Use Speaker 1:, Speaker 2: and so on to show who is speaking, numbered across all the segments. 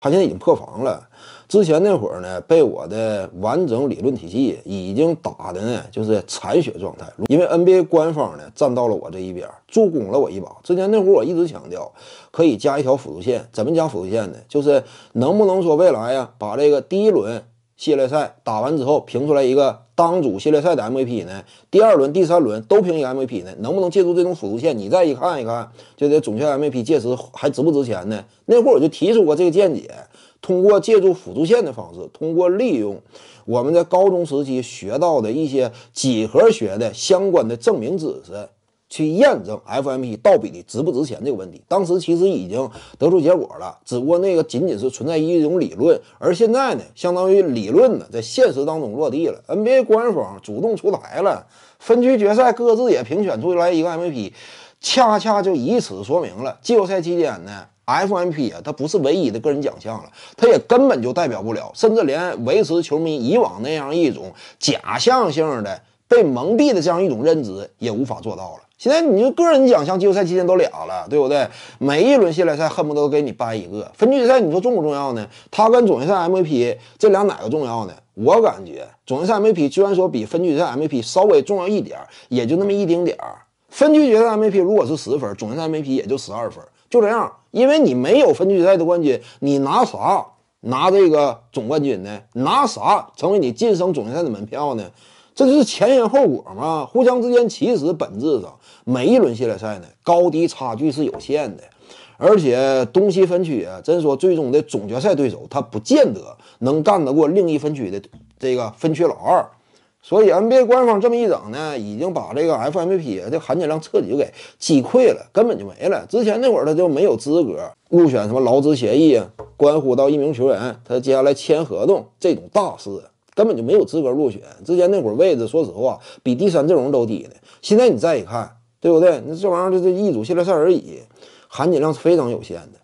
Speaker 1: 他现在已经破防了，之前那会儿呢，被我的完整理论体系已经打的呢，就是残血状态，因为 NBA 官方呢站到了我这一边，助攻了我一把。之前那会儿我一直强调，可以加一条辅助线，怎么加辅助线呢？就是能不能说未来呀，把这个第一轮。系列赛打完之后评出来一个当组系列赛的 MVP 呢，第二轮、第三轮都评一个 MVP 呢，能不能借助这种辅助线，你再一看一看，这总决赛 MVP 届时还值不值钱呢？那会儿我就提出过这个见解，通过借助辅助线的方式，通过利用我们在高中时期学到的一些几何学的相关的证明知识。去验证 FMP 到底值不值钱这个问题，当时其实已经得出结果了，只不过那个仅仅是存在一种理论，而现在呢，相当于理论呢在现实当中落地了。NBA 官方主动出台了分区决赛，各自也评选出来一个 MVP，恰恰就以此说明了季后赛期间呢，FMP 啊它不是唯一的个人奖项了，它也根本就代表不了，甚至连维持球迷以往那样一种假象性的被蒙蔽的这样一种认知也无法做到了。现在你就个人奖项季后赛期间都俩了，对不对？每一轮系列赛恨不得给你掰一个。分区决赛，你说重不重要呢？他跟总决赛 MVP 这俩哪个重要呢？我感觉总决赛 MVP 虽然说比分区决赛 MVP 稍微重要一点，也就那么一丁点儿。分区决赛 MVP 如果是十分，总决赛 MVP 也就十二分，就这样。因为你没有分区决赛的冠军，你拿啥拿这个总冠军呢？拿啥成为你晋升总决赛的门票呢？这就是前因后果嘛？互相之间其实本质上，每一轮系列赛呢，高低差距是有限的。而且东西分区啊，真说最终的总决赛对手，他不见得能干得过另一分区的这个分区老二。所以 NBA 官方这么一整呢，已经把这个 FMVP 的含金量彻底就给击溃了，根本就没了。之前那会儿他就没有资格入选什么劳资协议，关乎到一名球员他接下来签合同这种大事。根本就没有资格入选。之前那会儿位置，说实话比第三阵容都低呢。现在你再一看，对不对？那这玩意儿就这一组系列赛而已，含金量是非常有限的。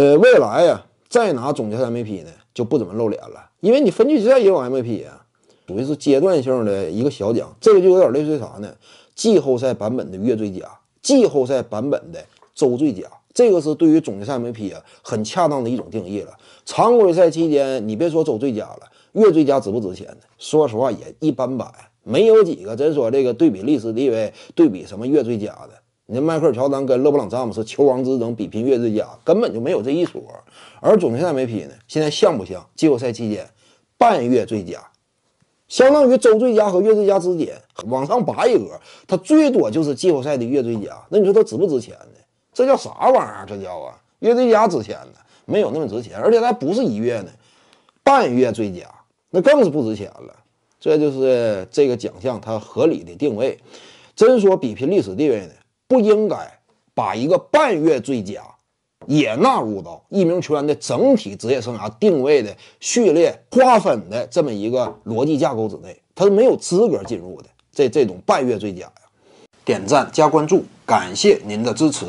Speaker 1: 呃，未来呀，再拿总决赛 MVP 呢，就不怎么露脸了，因为你分区决赛也有 MVP 啊，属于是阶段性的一个小奖。这个就有点类似于啥呢？季后赛版本的月最佳，季后赛版本的周最佳。这个是对于总决赛 MVP 啊很恰当的一种定义了。常规赛期间，你别说周最佳了。月最佳值不值钱呢？说实话也一般般，没有几个真说这个对比历史地位，对比什么月最佳的。你迈克尔乔丹跟勒布朗詹姆斯球王之争比拼月最佳，根本就没有这一说。而总决赛没批呢，现在像不像季后赛期间半月最佳，相当于周最佳和月最佳之间往上拔一格，他最多就是季后赛的月最佳。那你说他值不值钱呢？这叫啥玩意儿？这叫啊，月最佳值钱呢？没有那么值钱，而且他不是一月呢，半月最佳。那更是不值钱了，这就是这个奖项它合理的定位。真说比拼历史地位呢，不应该把一个半月最佳也纳入到一名球员的整体职业生涯定位的序列划分的这么一个逻辑架构之内，他是没有资格进入的。这这种半月最佳呀，点赞加关注，感谢您的支持。